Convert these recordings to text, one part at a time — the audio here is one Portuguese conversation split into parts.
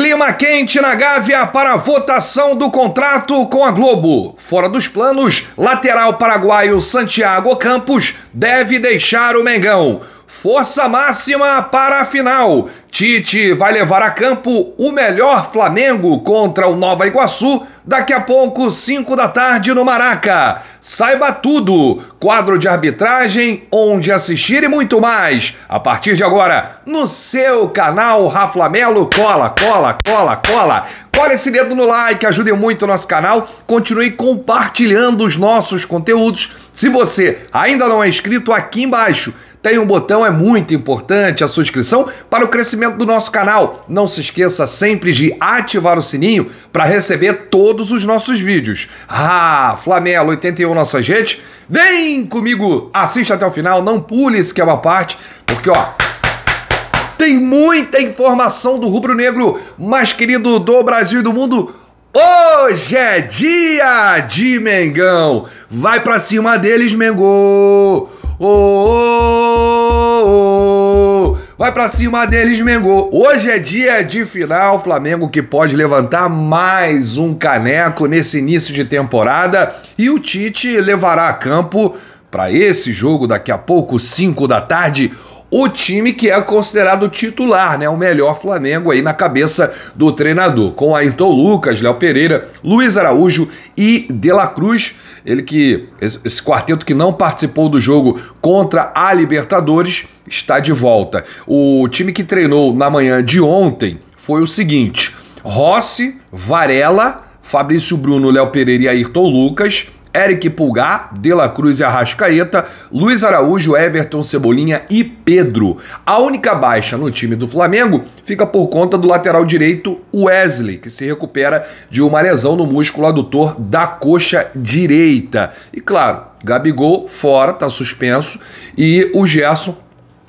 Clima quente na Gávea para votação do contrato com a Globo. Fora dos planos, lateral paraguaio Santiago Campos deve deixar o Mengão. Força máxima para a final. Tite vai levar a campo o melhor Flamengo contra o Nova Iguaçu daqui a pouco, 5 da tarde no Maraca. Saiba tudo, quadro de arbitragem, onde assistir e muito mais. A partir de agora, no seu canal Raflamelo, cola, cola, cola, cola. Cola esse dedo no like, ajude muito o nosso canal. Continue compartilhando os nossos conteúdos. Se você ainda não é inscrito, aqui embaixo tem um botão, é muito importante a sua inscrição para o crescimento do nosso canal. Não se esqueça sempre de ativar o sininho para receber todos os nossos vídeos. Ah, Flamelo 81 nossa gente, vem comigo, assista até o final, não pule esse que é uma parte, porque ó, tem muita informação do rubro negro mais querido do Brasil e do mundo. Hoje é dia de Mengão. Vai para cima deles, Mengão. Oh, oh. Vai para cima deles, Mengo. Hoje é dia de final, Flamengo que pode levantar mais um caneco nesse início de temporada e o Tite levará a campo para esse jogo daqui a pouco, 5 da tarde, o time que é considerado titular, né? O melhor Flamengo aí na cabeça do treinador, com Ayrton Lucas, Léo Pereira, Luiz Araújo e De La Cruz. Ele que esse quarteto que não participou do jogo contra a Libertadores está de volta. O time que treinou na manhã de ontem foi o seguinte: Rossi, Varela, Fabrício Bruno, Léo Pereira e Ayrton Lucas, Eric Pulgar, De La Cruz e Arrascaeta, Luiz Araújo, Everton, Cebolinha e Pedro. A única baixa no time do Flamengo fica por conta do lateral direito Wesley, que se recupera de uma lesão no músculo adutor da coxa direita. E claro, Gabigol fora, tá suspenso, e o Gerson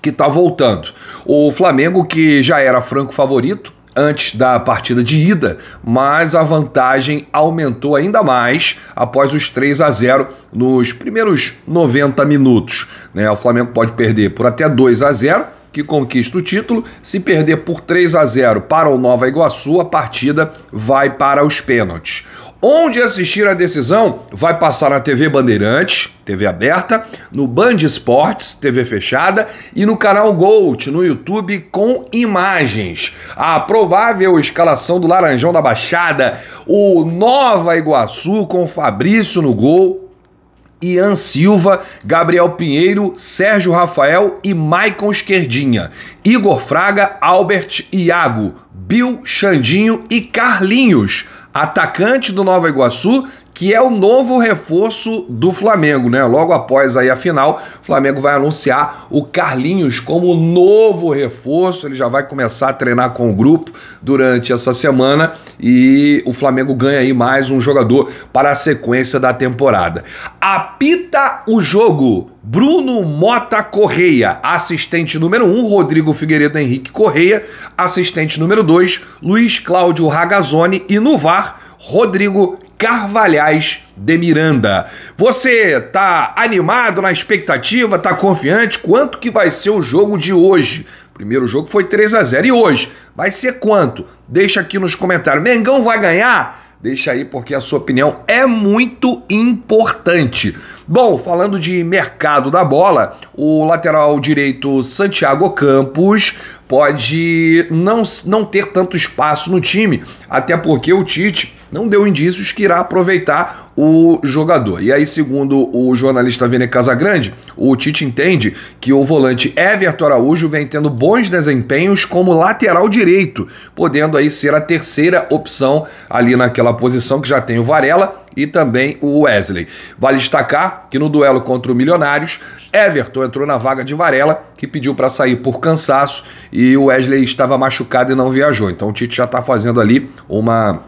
que tá voltando. O Flamengo que já era franco favorito antes da partida de ida, mas a vantagem aumentou ainda mais após os 3 a 0 nos primeiros 90 minutos. Né? O Flamengo pode perder por até 2 a 0 que conquista o título. Se perder por 3 a 0 para o Nova Iguaçu, a partida vai para os pênaltis. Onde assistir a decisão vai passar na TV Bandeirante, TV aberta, no Band Esportes, TV fechada e no canal Gold no YouTube com imagens. A provável escalação do Laranjão da Baixada, o Nova Iguaçu com Fabrício no gol, Ian Silva, Gabriel Pinheiro, Sérgio Rafael e Maicon Esquerdinha, Igor Fraga, Albert Iago, Bill Xandinho e Carlinhos atacante do Nova Iguaçu, que é o novo reforço do Flamengo, né? Logo após aí a final, o Flamengo vai anunciar o Carlinhos como novo reforço. Ele já vai começar a treinar com o grupo durante essa semana e o Flamengo ganha aí mais um jogador para a sequência da temporada. Apita o jogo. Bruno Mota Correia, assistente número 1, um, Rodrigo Figueiredo Henrique Correia, assistente número 2, Luiz Cláudio Ragazzoni e no VAR, Rodrigo Carvalhais de Miranda. Você tá animado na expectativa, tá confiante? Quanto que vai ser o jogo de hoje? Primeiro jogo foi 3 a 0 e hoje vai ser quanto? Deixa aqui nos comentários. Mengão vai ganhar? Deixa aí porque a sua opinião é muito importante. Bom, falando de mercado da bola, o lateral direito Santiago Campos pode não, não ter tanto espaço no time, até porque o Tite não deu indícios que irá aproveitar o jogador. E aí, segundo o jornalista Vene Casagrande, o Tite entende que o volante Everton Araújo vem tendo bons desempenhos como lateral direito, podendo aí ser a terceira opção ali naquela posição que já tem o Varela e também o Wesley. Vale destacar que no duelo contra o Milionários, Everton entrou na vaga de Varela, que pediu para sair por cansaço e o Wesley estava machucado e não viajou. Então o Tite já está fazendo ali uma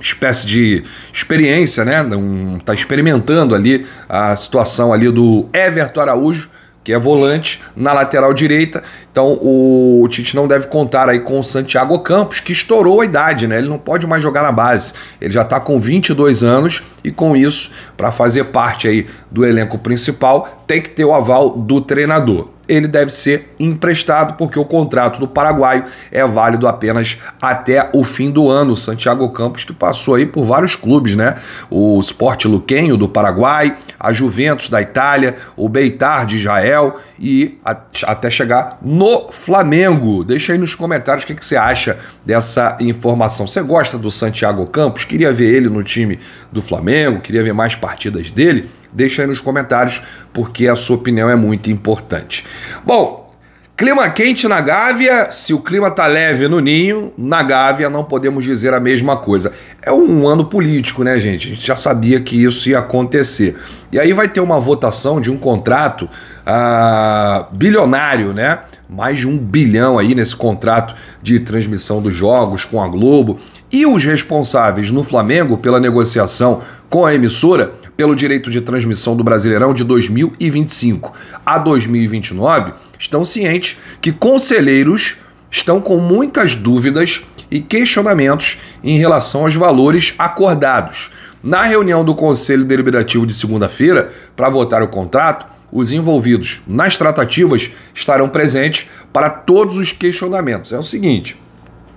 espécie de experiência, né? Um, tá experimentando ali a situação ali do Everton Araújo, que é volante na lateral direita. Então o Tite não deve contar aí com o Santiago Campos, que estourou a idade, né? Ele não pode mais jogar na base. Ele já está com 22 anos e com isso, para fazer parte aí do elenco principal, tem que ter o aval do treinador ele deve ser emprestado, porque o contrato do paraguaio é válido apenas até o fim do ano. Santiago Campos, que passou aí por vários clubes, né? O Sport Luquenho do Paraguai, a Juventus da Itália, o Beitar de Israel e a, até chegar no Flamengo. Deixa aí nos comentários o que, que você acha dessa informação. Você gosta do Santiago Campos? Queria ver ele no time do Flamengo, queria ver mais partidas dele. Deixa aí nos comentários, porque a sua opinião é muito importante. Bom, clima quente na Gávea, se o clima tá leve no ninho, na Gávea não podemos dizer a mesma coisa. É um ano político, né, gente? A gente já sabia que isso ia acontecer. E aí vai ter uma votação de um contrato ah, bilionário, né? Mais de um bilhão aí nesse contrato de transmissão dos jogos com a Globo. E os responsáveis no Flamengo pela negociação com a emissora pelo direito de transmissão do Brasileirão de 2025 a 2029 estão cientes que conselheiros estão com muitas dúvidas e questionamentos em relação aos valores acordados. Na reunião do Conselho Deliberativo de segunda-feira, para votar o contrato, os envolvidos nas tratativas estarão presentes para todos os questionamentos. É o seguinte: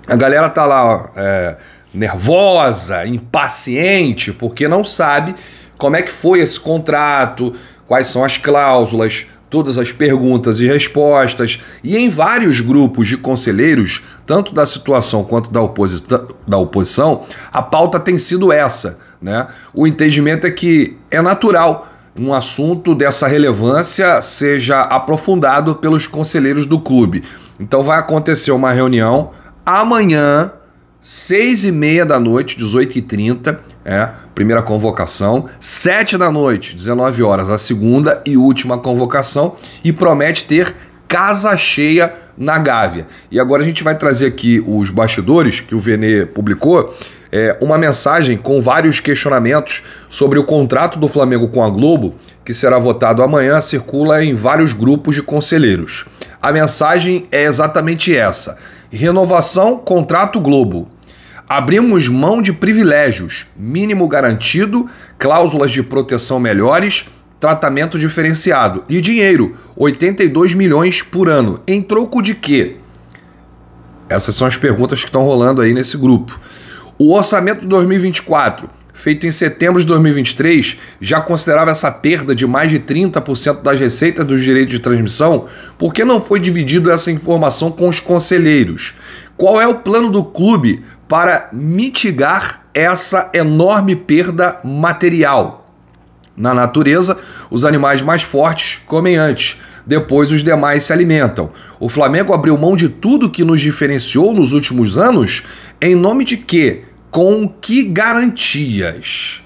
a galera tá lá ó, é, nervosa, impaciente, porque não sabe como é que foi esse contrato, quais são as cláusulas, todas as perguntas e respostas, e em vários grupos de conselheiros, tanto da situação quanto da, oposi da oposição, a pauta tem sido essa. Né? O entendimento é que é natural um assunto dessa relevância seja aprofundado pelos conselheiros do clube. Então vai acontecer uma reunião amanhã, 6 e meia da noite, 18h30, é, primeira convocação. 7 da noite, 19 horas, a segunda e última convocação. E promete ter casa cheia na Gávea. E agora a gente vai trazer aqui os bastidores que o Vene publicou. É, uma mensagem com vários questionamentos sobre o contrato do Flamengo com a Globo, que será votado amanhã, circula em vários grupos de conselheiros. A mensagem é exatamente essa: renovação contrato Globo. Abrimos mão de privilégios, mínimo garantido, cláusulas de proteção melhores, tratamento diferenciado e dinheiro, 82 milhões por ano. Em troco de quê? Essas são as perguntas que estão rolando aí nesse grupo. O orçamento de 2024, feito em setembro de 2023, já considerava essa perda de mais de 30% das receitas dos direitos de transmissão? Por que não foi dividido essa informação com os conselheiros? Qual é o plano do clube para mitigar essa enorme perda material. Na natureza, os animais mais fortes comem antes, depois os demais se alimentam. O Flamengo abriu mão de tudo que nos diferenciou nos últimos anos em nome de quê? Com que garantias?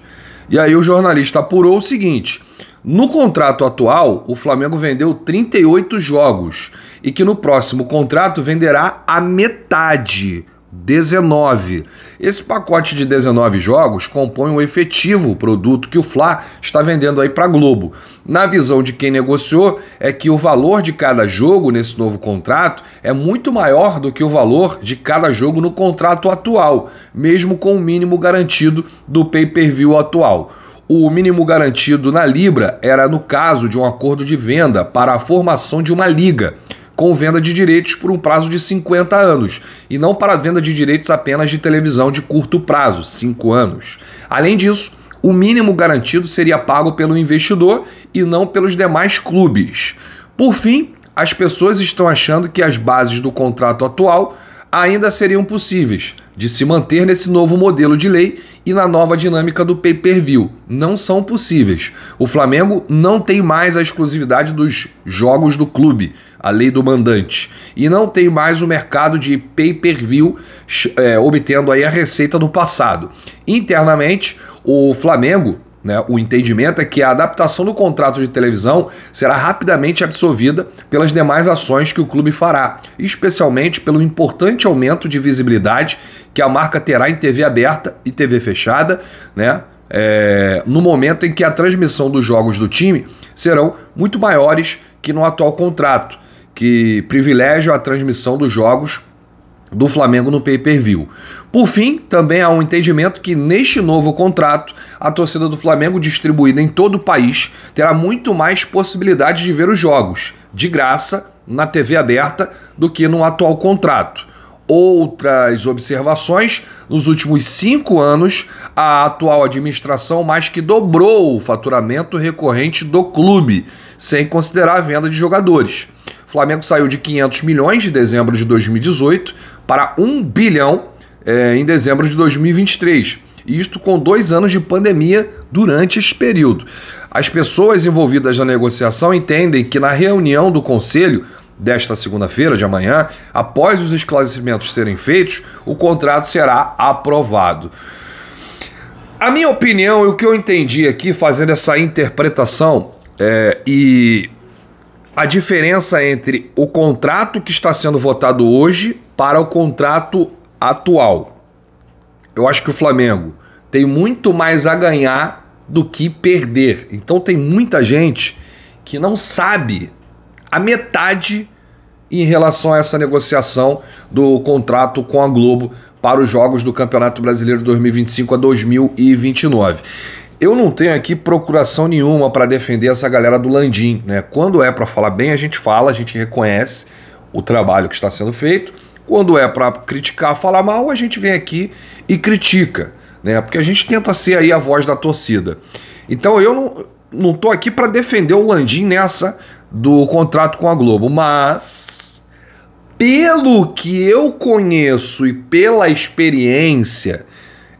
E aí o jornalista apurou o seguinte: no contrato atual, o Flamengo vendeu 38 jogos e que no próximo contrato venderá a metade 19. Esse pacote de 19 jogos compõe o um efetivo produto que o Fla está vendendo aí para a Globo. Na visão de quem negociou, é que o valor de cada jogo nesse novo contrato é muito maior do que o valor de cada jogo no contrato atual, mesmo com o mínimo garantido do pay-per-view atual. O mínimo garantido na Libra era no caso de um acordo de venda para a formação de uma liga com venda de direitos por um prazo de 50 anos, e não para venda de direitos apenas de televisão de curto prazo, 5 anos. Além disso, o mínimo garantido seria pago pelo investidor e não pelos demais clubes. Por fim, as pessoas estão achando que as bases do contrato atual ainda seriam possíveis, de se manter nesse novo modelo de lei e na nova dinâmica do pay-per-view. Não são possíveis. O Flamengo não tem mais a exclusividade dos jogos do clube, a lei do mandante, e não tem mais o mercado de pay-per-view é, obtendo aí a receita do passado. Internamente, o Flamengo né? O entendimento é que a adaptação do contrato de televisão será rapidamente absorvida pelas demais ações que o clube fará, especialmente pelo importante aumento de visibilidade que a marca terá em TV aberta e TV fechada, né? É, no momento em que a transmissão dos jogos do time serão muito maiores que no atual contrato, que privilegia a transmissão dos jogos do Flamengo no pay-per-view. Por fim, também há um entendimento que neste novo contrato, a torcida do Flamengo distribuída em todo o país terá muito mais possibilidade de ver os jogos de graça na TV aberta do que no atual contrato. Outras observações: nos últimos cinco anos, a atual administração mais que dobrou o faturamento recorrente do clube, sem considerar a venda de jogadores. O Flamengo saiu de 500 milhões de dezembro de 2018 para 1 bilhão é, em dezembro de 2023. Isto com dois anos de pandemia durante esse período. As pessoas envolvidas na negociação entendem que na reunião do conselho desta segunda-feira, de amanhã, após os esclarecimentos serem feitos, o contrato será aprovado. A minha opinião e o que eu entendi aqui fazendo essa interpretação é, e a diferença entre o contrato que está sendo votado hoje para o contrato atual. Eu acho que o Flamengo tem muito mais a ganhar do que perder. Então tem muita gente que não sabe a metade em relação a essa negociação do contrato com a Globo para os jogos do Campeonato Brasileiro 2025 a 2029. Eu não tenho aqui procuração nenhuma para defender essa galera do Landim, né? Quando é para falar bem, a gente fala, a gente reconhece o trabalho que está sendo feito quando é para criticar, falar mal, a gente vem aqui e critica, né? Porque a gente tenta ser aí a voz da torcida. Então eu não, não tô aqui para defender o Landim nessa do contrato com a Globo, mas pelo que eu conheço e pela experiência,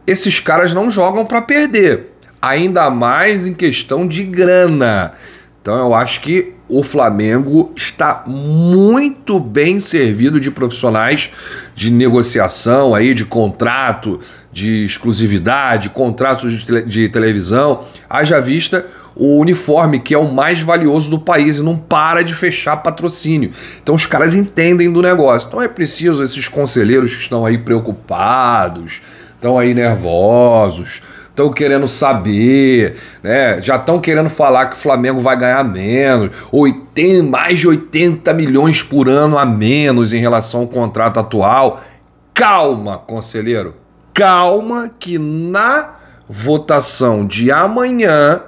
esses caras não jogam para perder, ainda mais em questão de grana. Então eu acho que o Flamengo está muito bem servido de profissionais de negociação aí, de contrato, de exclusividade, contratos de, tele, de televisão. Haja vista o uniforme, que é o mais valioso do país, e não para de fechar patrocínio. Então os caras entendem do negócio. Então é preciso esses conselheiros que estão aí preocupados, estão aí nervosos, estão querendo saber, né? Já estão querendo falar que o Flamengo vai ganhar menos, 80, mais de 80 milhões por ano a menos em relação ao contrato atual. Calma, conselheiro. Calma que na votação de amanhã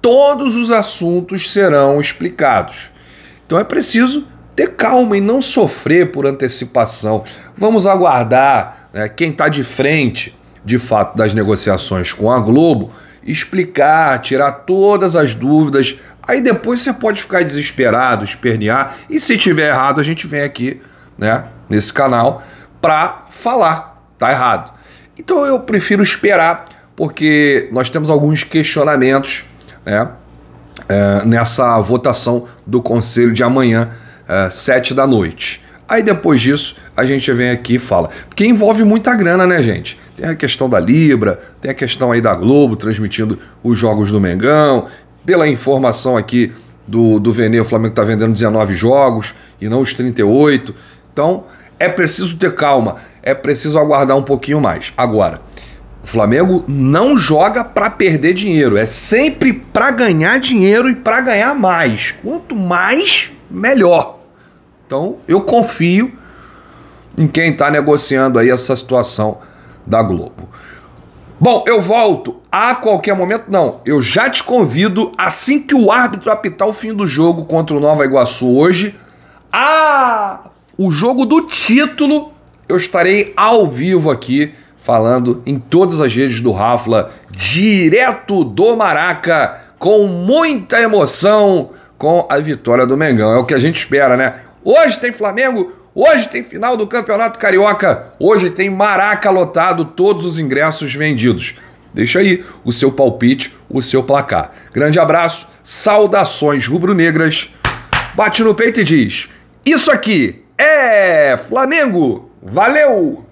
todos os assuntos serão explicados. Então é preciso ter calma e não sofrer por antecipação. Vamos aguardar né, quem está de frente de fato das negociações com a Globo, explicar, tirar todas as dúvidas. Aí depois você pode ficar desesperado, espernear, e se tiver errado, a gente vem aqui, né, nesse canal para falar, tá errado. Então eu prefiro esperar, porque nós temos alguns questionamentos, né, é, nessa votação do conselho de amanhã, é, 7 da noite. Aí depois disso, a gente vem aqui e fala. Porque envolve muita grana, né, gente? Tem a questão da Libra, tem a questão aí da Globo transmitindo os jogos do Mengão. Pela informação aqui do, do Vene, o Flamengo está vendendo 19 jogos e não os 38. Então é preciso ter calma, é preciso aguardar um pouquinho mais. Agora, o Flamengo não joga para perder dinheiro, é sempre para ganhar dinheiro e para ganhar mais. Quanto mais, melhor. Então eu confio em quem está negociando aí essa situação da Globo. Bom, eu volto a qualquer momento, não. Eu já te convido, assim que o árbitro apitar o fim do jogo contra o Nova Iguaçu hoje, Ah, o jogo do título, eu estarei ao vivo aqui falando em todas as redes do Rafla, direto do Maraca, com muita emoção, com a vitória do Mengão. É o que a gente espera, né? Hoje tem Flamengo, Hoje tem final do Campeonato Carioca. Hoje tem Maraca lotado, todos os ingressos vendidos. Deixa aí o seu palpite, o seu placar. Grande abraço, saudações rubro-negras. Bate no peito e diz: Isso aqui é Flamengo! Valeu!